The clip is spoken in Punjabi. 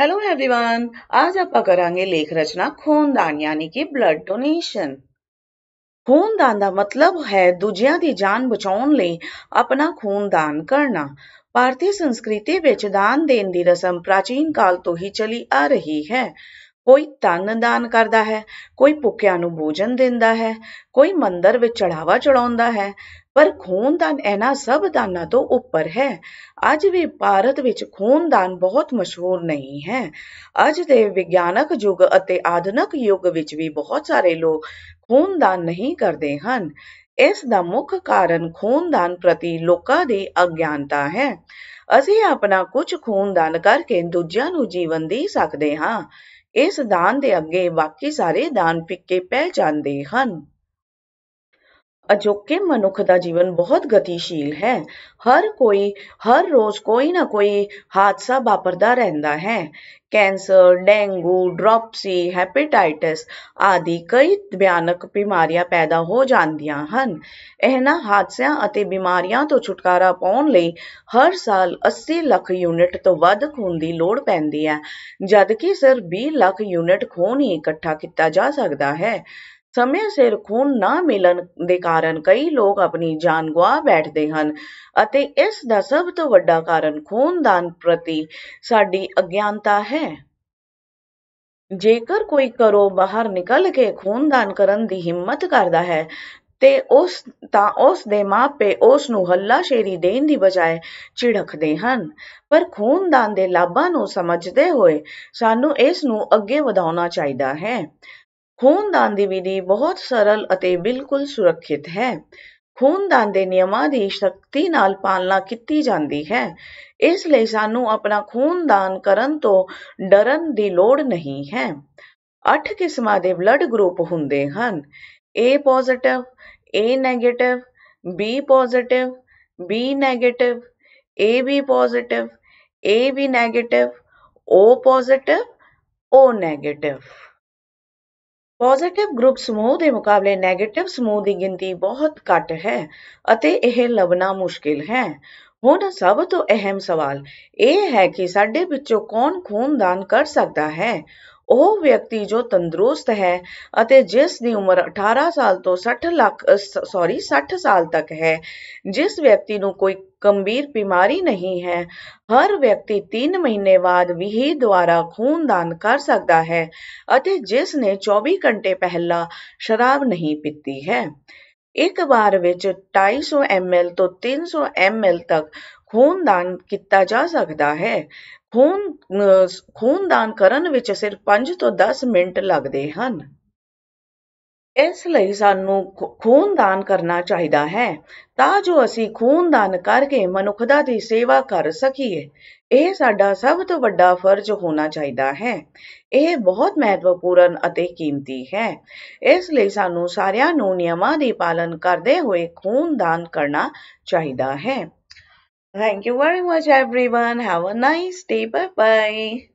ਹੈਲੋ एवरीवन आज ਆਪਾਂ ਕਰਾਂਗੇ ਲੇਖ ਰਚਨਾ ਖੂਨਦਾਨ ਯਾਨੀ ਕਿ ਬਲੱਡ ਡੋਨੇਸ਼ਨ ਖੂਨਦਾਨ ਦਾ ਮਤਲਬ ਹੈ ਦੂਜਿਆਂ ਦੀ ਜਾਨ ਬਚਾਉਣ ਲਈ ਆਪਣਾ ਖੂਨਦਾਨ ਕਰਨਾ ਭਾਰਤੀ ਸੰਸਕ੍ਰਿਤੀ ਵਿੱਚ ਦਾਨ ਦੇਣ ਦੀ ਰਸਮ ਪ੍ਰਾਚੀਨ ਕਾਲ ਤੋਂ ਹੀ ਚਲੀ ਆ ਰਹੀ ਹੈ ਕੋਈ ਧਨ ਦਾਨ ਕਰਦਾ ਹੈ ਕੋਈ ਭੁੱਖਿਆਂ ਨੂੰ ਭੋਜਨ ਦਿੰਦਾ ਹੈ ਕੋਈ ਮੰਦਰ ਵਿੱਚ ਚੜਾਵਾ ਚੜਾਉਂਦਾ ਹੈ ਪਰ ਖੂਨਦਾਨ ਇਹਨਾਂ ਸਭ ਦਾਨਾਂ ਤੋਂ ਉੱਪਰ ਹੈ ਅੱਜ ਵੀ ਭਾਰਤ ਵਿੱਚ ਖੂਨਦਾਨ ਬਹੁਤ ਮਸ਼ਹੂਰ ਨਹੀਂ ਹੈ ਅੱਜ ਦੇ ਵਿਗਿਆਨਕ ਯੁੱਗ ਅਤੇ ਆਧੁਨਿਕ ਯੁੱਗ ਵਿੱਚ ਵੀ ਬਹੁਤ ਸਾਰੇ ਲੋਕ ਖੂਨਦਾਨ ਨਹੀਂ ਕਰਦੇ ਹਨ ਇਸ ਦਾ ਮੁੱਖ ਕਾਰਨ ਖੂਨਦਾਨ ਪ੍ਰਤੀ ਲੋਕਾਂ ਦੀ ਅਗਿਆਨਤਾ ਹੈ ਅਸੀਂ ਆਪਣਾ ਕੁਝ ਖੂਨਦਾਨ ਕਰਕੇ ਦੂਜਿਆਂ ਨੂੰ ਜੀਵਨ ਦੇ ਸਕਦੇ ਹਾਂ ਇਸ ਦਾਨ ਦੇ ਅੱਗੇ ਬਾਕੀ ਸਾਰੇ ਦਾਨ ਫ਼ਿੱਕੇ ਪੈ ਜਾਂਦੇ ਹਨ ਅਜੋਕੇ ਮਨੁੱਖ ਦਾ ਜੀਵਨ ਬਹੁਤ ਗਤੀਸ਼ੀਲ ਹੈ ਹਰ ਕੋਈ ਹਰ ਰੋਜ਼ ਕੋਈ ਨਾ ਕੋਈ ਹਾਦਸਾ ਵਾਪਰਦਾ ਰਹਿੰਦਾ ਹੈ ਕੈਂਸਰ ਡੇਂਗੂ ਡ੍ਰੋਪਸੀ ਹੈਪੇਟਾਈਟਸ ਆਦਿ ਕਈ ਭਿਆਨਕ ਬਿਮਾਰੀਆਂ ਪੈਦਾ ਹੋ ਜਾਂਦੀਆਂ ਹਨ ਇਹਨਾਂ ਹਾਦਸਿਆਂ ਅਤੇ ਬਿਮਾਰੀਆਂ ਤੋਂ ਛੁਟਕਾਰਾ ਪਾਉਣ ਲਈ ਹਰ ਸਾਲ 80 ਲੱਖ ਯੂਨਿਟ ਤੋਂ ਵੱਧ ਖੂਨ ਦੀ ਲੋੜ ਪੈਂਦੀ ਹੈ ਜਦਕਿ ਸਿਰਫ 20 ਲੱਖ ਯੂਨਿਟ ਖੂਨ ਹੀ ਇਕੱਠਾ ਕੀਤਾ ਜਾ ਸਕਦਾ ਹੈ ਸਮੇਂ ਸਿਰ ਖੂਨ ਨਾ ਮਿਲਣ ਦੇ ਕਾਰਨ ਕਈ ਲੋਕ ਆਪਣੀ ਜਾਨ ਗਵਾ ਬੈਠਦੇ ਹਨ ਅਤੇ ਇਸ ਦਾ ਸਭ ਤੋਂ ਵੱਡਾ ਕਾਰਨ ਖੂਨਦਾਨ ਪ੍ਰਤੀ ਸਾਡੀ ਅਗਿਆਨਤਾ ਹੈ। ਜੇਕਰ ਕੋਈ ਕਰੋ ਬਾਹਰ ਨਿਕਲ ਕੇ ਖੂਨਦਾਨ ਕਰਨ ਦੀ ਹਿੰਮਤ ਕਰਦਾ ਹੈ ਤੇ ਉਸ ਤਾਂ ਉਸ ਦੇ ਮਾਪੇ ਉਸ ਨੂੰ ਹੱਲਾਸ਼ੇਰੀ ਦੇਣ ਦੀ ਬਜਾਏ ਝਿੜਕਦੇ ਹਨ ਪਰ ਖੂਨਦਾਨ ਦੇ ਲਾਭਾਂ ਨੂੰ ਸਮਝਦੇ ਹੋਏ ਸਾਨੂੰ ਇਸ ਨੂੰ ਅੱਗੇ ਵਧਾਉਣਾ ਚਾਹੀਦਾ ਹੈ। ਖ਼ੂਨਦਾਨ ਦੀ ਵਿਧੀ ਬਹੁਤ ਸਰਲ ਅਤੇ ਬਿਲਕੁਲ ਸੁਰੱਖਿਅਤ ਹੈ ਖ਼ੂਨਦਾਨ ਦੇ ਨਿਯਮਾਂ ਦੀ ਸਖ਼ਤੀ ਨਾਲ ਪਾਲਣਾ ਕੀਤੀ ਜਾਂਦੀ ਹੈ ਇਸ ਲਈ ਸਾਨੂੰ ਆਪਣਾ ਖ਼ੂਨਦਾਨ ਕਰਨ ਤੋਂ ਡਰਨ ਦੀ ਲੋੜ ਨਹੀਂ ਹੈ ਅੱਠ ਕਿਸਮਾਂ ਦੇ ਬਲੱਡ ਗਰੁੱਪ ਹੁੰਦੇ ਹਨ A positive A negative B positive B negative AB positive AB negative O positive O negative positive group ਸਮੂਹ ਦੇ ਮੁਕਾਬਲੇ ਨੈਗੇਟਿਵ ਸਮੂਹ ਦੀ ਗਿਣਤੀ ਬਹੁਤ ਘੱਟ ਹੈ ਅਤੇ ਇਹ ਲੱਭਣਾ ਮੁਸ਼ਕਿਲ ਹੈ ਹੁਣ ਸਭ ਤੋਂ ਅਹਿਮ ਸਵਾਲ ਇਹ ਹੈ ਕਿ ਸਾਡੇ ਵਿੱਚੋਂ ਕੌਣ ਖੂਨ ਦਾਨ ਕਰ ਸਕਦਾ ਹੈ ਉਹ ਵਿਅਕਤੀ ਜੋ ਤੰਦਰੁਸਤ ਹੈ ਅਤੇ ਜਿਸ ਦੀ ਉਮਰ 18 ਸਾਲ ਤੋਂ 60 ਲੱਖ ਸੌਰੀ 60 ਸਾਲ ਤੱਕ ਹੈ ਜਿਸ ਵਿਅਕਤੀ ਨੂੰ ਕੋਈ ਗੰਭੀਰ ਬਿਮਾਰੀ ਨਹੀਂ ਹੈ ਹਰ ਵਿਅਕਤੀ 3 ਮਹੀਨੇ ਬਾਅਦ ਵਿਹੀ ਦੁਆਰਾ ਖੂਨਦਾਨ ਕਰ ਸਕਦਾ ਹੈ ਅਤੇ ਜਿਸ ਨੇ 24 ਘੰਟੇ ਪਹਿਲਾਂ ਸ਼ਰਾਬ ਨਹੀਂ ਪੀਤੀ ਹੈ ਇੱਕ ਵਾਰ ਵਿੱਚ 250 ml ਤੋਂ 300 ml ਤੱਕ ਖੂਨਦਾਨ ਕੀਤਾ ਜਾ ਸਕਦਾ ਹੈ ਖੂਨ ਖੂਨਦਾਨ ਕਰਨ ਵਿੱਚ ਸਿਰਫ ਪੰਜ ਤੋਂ 10 ਮਿੰਟ ਲੱਗਦੇ ਹਨ ਇਸ ਲਈ ਸਾਨੂੰ ਖੂਨਦਾਨ ਕਰਨਾ ਚਾਹੀਦਾ ਹੈ ਤਾਂ ਜੋ ਅਸੀਂ ਖੂਨਦਾਨ ਕਰਕੇ ਮਨੁੱਖਤਾ ਦੀ ਸੇਵਾ ਕਰ ਸਕੀਏ ਇਹ ਸਾਡਾ ਸਭ ਤੋਂ ਵੱਡਾ ਫਰਜ਼ ਹੋਣਾ ਚਾਹੀਦਾ ਹੈ ਇਹ ਬਹੁਤ ਮਹੱਤਵਪੂਰਨ ਅਤੇ ਕੀਮਤੀ ਹੈ ਇਸ ਲਈ ਸਾਨੂੰ ਸਾਰਿਆਂ ਨੂੰ ਨਿਯਮਾਂ ਦੀ ਪਾਲਣ ਕਰਦੇ ਹੋਏ ਖੂਨਦਾਨ ਕਰਨਾ ਚਾਹੀਦਾ ਹੈ Thank you very much, everyone. Have a nice day. Bye bye.